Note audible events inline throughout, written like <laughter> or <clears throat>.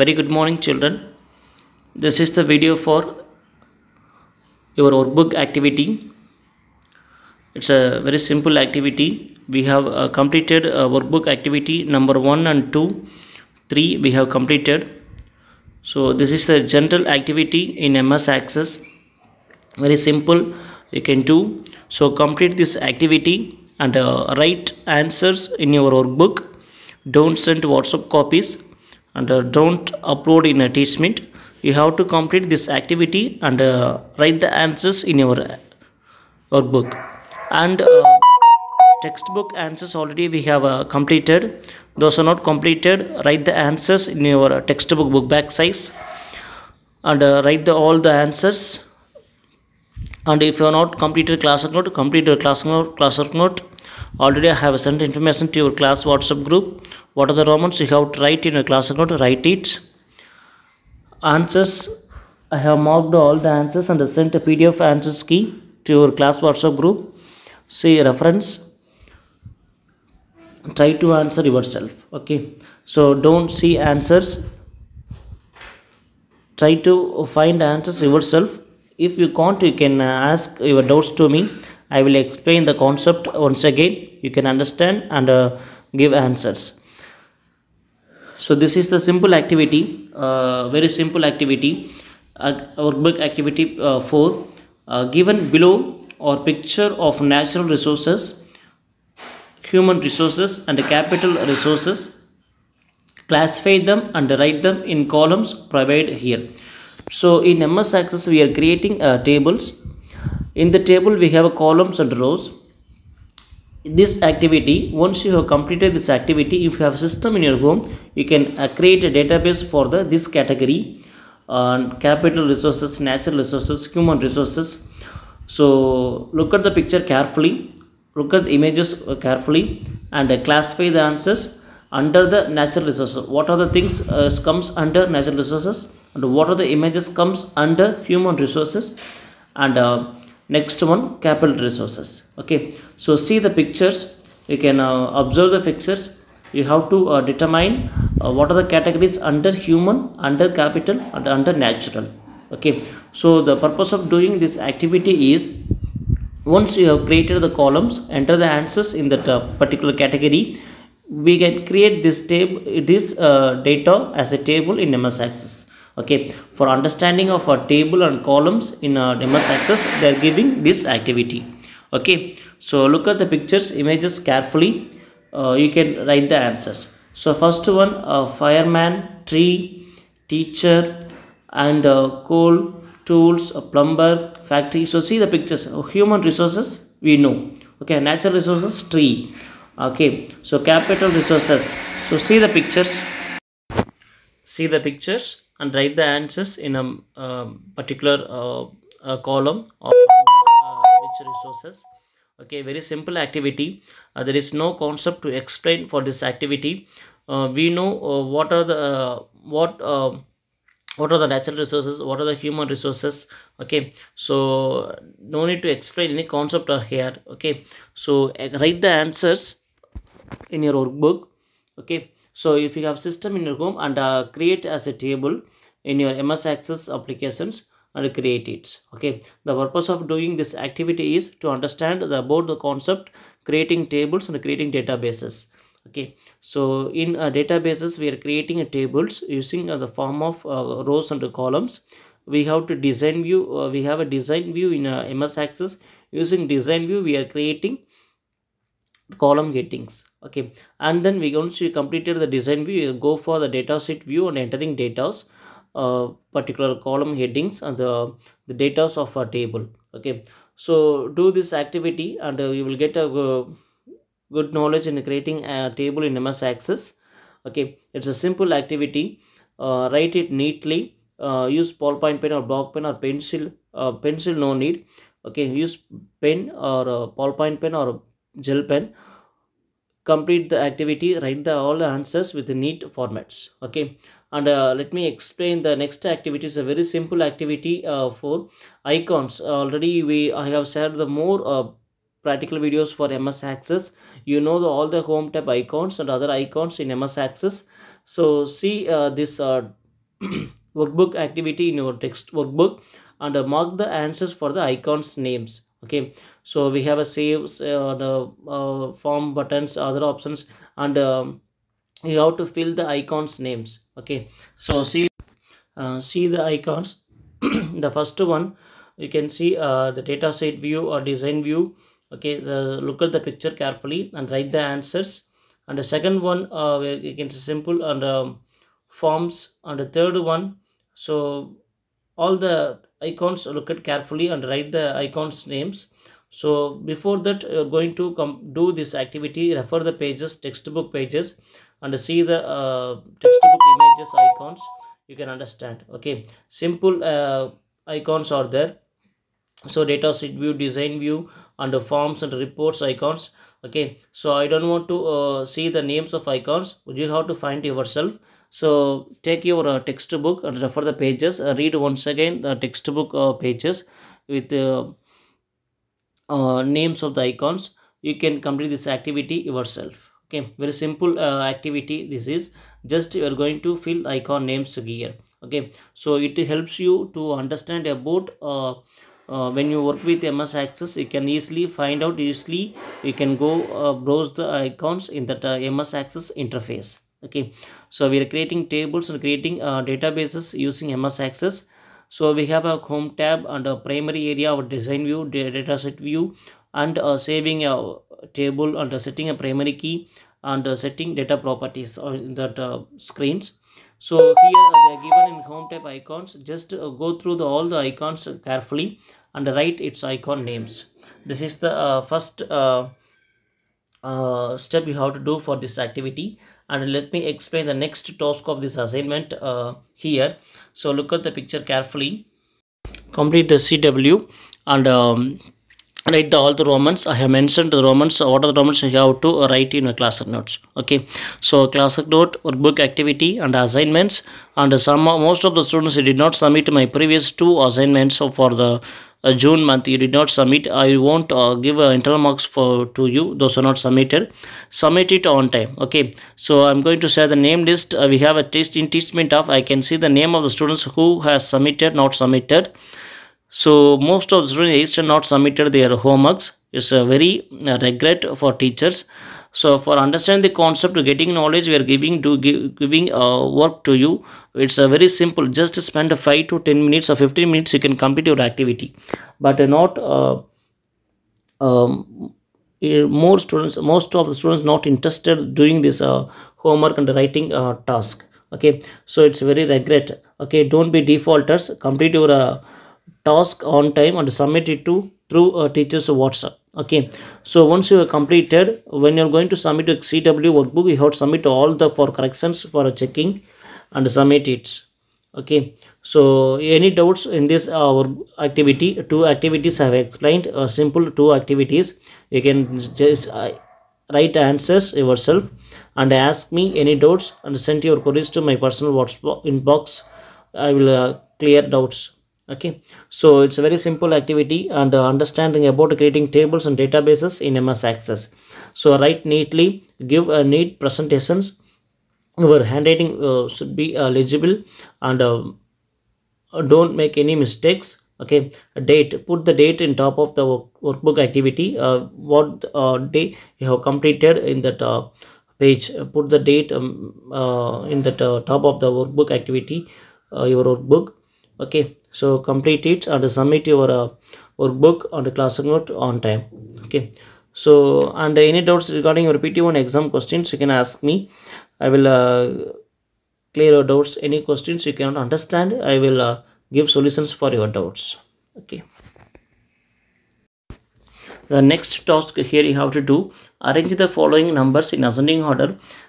very good morning children this is the video for your workbook activity it's a very simple activity we have uh, completed workbook activity number 1 and 2 3 we have completed so this is a general activity in ms access very simple you can do so complete this activity and uh, write answers in your workbook don't send whatsapp copies and uh, don't upload in attachment you have to complete this activity and uh, write the answers in your uh, workbook and uh, textbook answers already we have uh, completed those are not completed write the answers in your uh, textbook book back size and uh, write the all the answers and if you are not completed class note complete your class note class note already i have sent information to your class whatsapp group what are the romans you have to write in your class account write it answers i have marked all the answers and sent a pdf answers key to your class whatsapp group see reference try to answer yourself okay so don't see answers try to find answers yourself if you can't you can uh, ask your doubts to me I will explain the concept once again. You can understand and uh, give answers. So this is the simple activity, uh, very simple activity, uh, workbook activity uh, 4. Uh, given below or picture of natural resources, human resources and capital resources. Classify them and write them in columns provided here. So in MS Access we are creating uh, tables in the table we have columns and rows this activity once you have completed this activity if you have system in your home you can uh, create a database for the this category on uh, capital resources natural resources human resources so look at the picture carefully look at the images uh, carefully and uh, classify the answers under the natural resources what are the things uh, comes under natural resources and what are the images comes under human resources and next one capital resources okay so see the pictures you can uh, observe the pictures you have to uh, determine uh, what are the categories under human under capital and under natural okay so the purpose of doing this activity is once you have created the columns enter the answers in that uh, particular category we can create this table this uh, data as a table in ms access okay for understanding of a table and columns in a ms access they are giving this activity okay so look at the pictures images carefully uh, you can write the answers so first one uh, fireman tree teacher and uh, coal tools plumber factory so see the pictures oh, human resources we know okay natural resources tree okay so capital resources so see the pictures see the pictures and write the answers in a, uh, particular uh, column of uh, which resources okay very simple activity uh, there is no concept to explain for this activity uh, we know what are the what what are the natural resources what are the human resources okay so no need to explain any concept are here okay so write the answers in your workbook okay so if you have system in your home and uh, create as a table in your ms access applications and create it okay the purpose of doing this activity is to understand the, about the concept creating tables and creating databases okay so in uh, databases we are creating uh, tables using uh, the form of uh, rows and columns we have to design view uh, we have a design view in uh, ms access using design view we are creating column gettings okay and then we once we completed the design view you go for the data set view and entering datas uh, particular column headings and the, the datas of a table okay so do this activity and uh, you will get a uh, good knowledge in creating a table in ms access okay it's a simple activity uh, write it neatly uh, use ballpoint pen or block pen or pencil uh, pencil no need okay use pen or uh, ballpoint pen or gel pen complete the activity write the all the answers with the neat formats okay and uh, let me explain the next activity is a very simple activity uh, for icons already we i have shared the more uh, practical videos for ms access you know the, all the home tab icons and other icons in ms access so see uh, this uh, <clears throat> workbook activity in your text workbook and uh, mark the answers for the icons names okay so we have a save uh, the uh, form buttons other options and um, you have to fill the icons names okay so see uh, see the icons <clears throat> the first one you can see uh, the data set view or design view okay the, look at the picture carefully and write the answers and the second one uh, you can see simple and um, forms and the third one so all the icons look at carefully and write the icons names so before that you're going to come do this activity refer the pages textbook pages and see the uh, textbook images icons you can understand okay simple uh, icons are there so data sheet view design view under forms and reports icons okay so i don't want to uh, see the names of icons you have to find yourself so take your uh, textbook and refer the pages uh, read once again the textbook uh, pages with uh, uh, names of the icons you can complete this activity yourself okay very simple uh, activity this is just you are going to fill icon names here okay so it helps you to understand about uh, uh, when you work with ms access you can easily find out easily you can go uh, browse the icons in that uh, ms access interface okay so we are creating tables and creating uh, databases using ms access so we have a home tab and a primary area of design view data set view and uh, saving a table and uh, setting a primary key and uh, setting data properties on that uh, screens so here uh, they are given in home tab icons just uh, go through the, all the icons carefully and write its icon names this is the uh, first step you have to do for this activity and let me explain the next task of this assignment uh, here so look at the picture carefully complete the cw and um, write the all the romans i have mentioned the romans what are the romans you have to write in a classic notes okay so classic note or book activity and assignments and some most of the students did not submit my previous two assignments so for the June month you did not submit I won't uh, give uh, internal marks for to you those are not submitted submit it on time okay so I'm going to share the name list uh, we have a test in teachment of I can see the name of the students who has submitted not submitted so most of the students not submitted their homeworks it's a very regret for teachers so for understand the concept getting knowledge we are giving to give, giving uh, work to you it's a very simple just spend 5 to 10 minutes or 15 minutes you can complete your activity but uh, not uh, um, eh, more students most of the students not interested doing this uh, homework and writing uh, task okay so it's very regret okay don't be defaulters complete your uh, task on time and submit it to through a uh, teachers whatsapp okay so once you have completed when you're going to submit to cw workbook you have to submit all the for corrections for checking and submit it okay so any doubts in this uh, our activity two activities i have explained uh, simple two activities you can just uh, write answers yourself and ask me any doubts and send your queries to my personal whatsapp inbox i will uh, clear doubts okay so it's a very simple activity and uh, understanding about creating tables and databases in ms access so write neatly give a uh, neat presentations your handwriting uh, should be uh, legible and uh, don't make any mistakes okay a date put the date in top of the work, workbook activity uh, what uh, day you have completed in that uh, page put the date um, uh, in the uh, top of the workbook activity uh, your workbook okay so complete it and submit your uh, workbook on the class note on time okay so and any doubts regarding your pt1 exam questions you can ask me i will uh, clear your doubts any questions you cannot understand i will uh, give solutions for your doubts okay the next task here you have to do arrange the following numbers in ascending order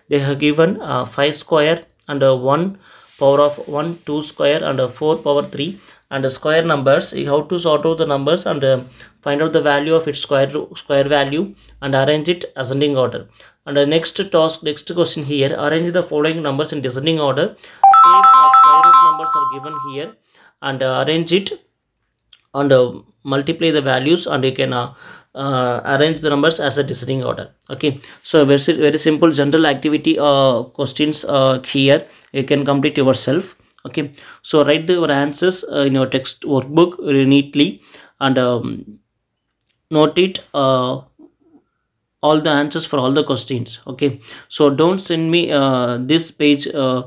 they have given uh, 5 square and uh, 1 power of 1 2 square and uh, 4 power 3 and the square numbers how to sort out the numbers and uh, find out the value of its square square value and arrange it ascending order and the next task next question here arrange the following numbers in descending order same uh, square root numbers are given here and uh, arrange it and uh, multiply the values and you can uh, uh, arrange the numbers as a descending order okay so very very simple general activity uh, questions uh, here you can complete yourself okay so write your answers uh, in your text workbook neatly and um, note it uh, all the answers for all the questions okay so don't send me uh, this page uh,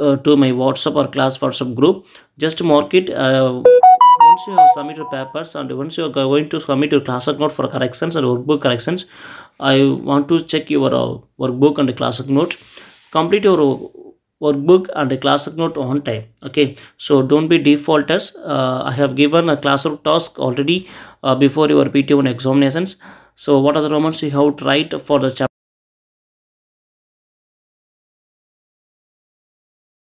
uh, to my whatsapp or class whatsapp group just mark it uh, once you have submitted papers and once you are going to submit your class note for corrections and workbook corrections i want to check your uh, workbook and the class note complete your workbook and a classwork note on time okay so don't be defaulters uh, i have given a classwork task already uh, before your pt1 examinations so what are the romans you have to write for the chapter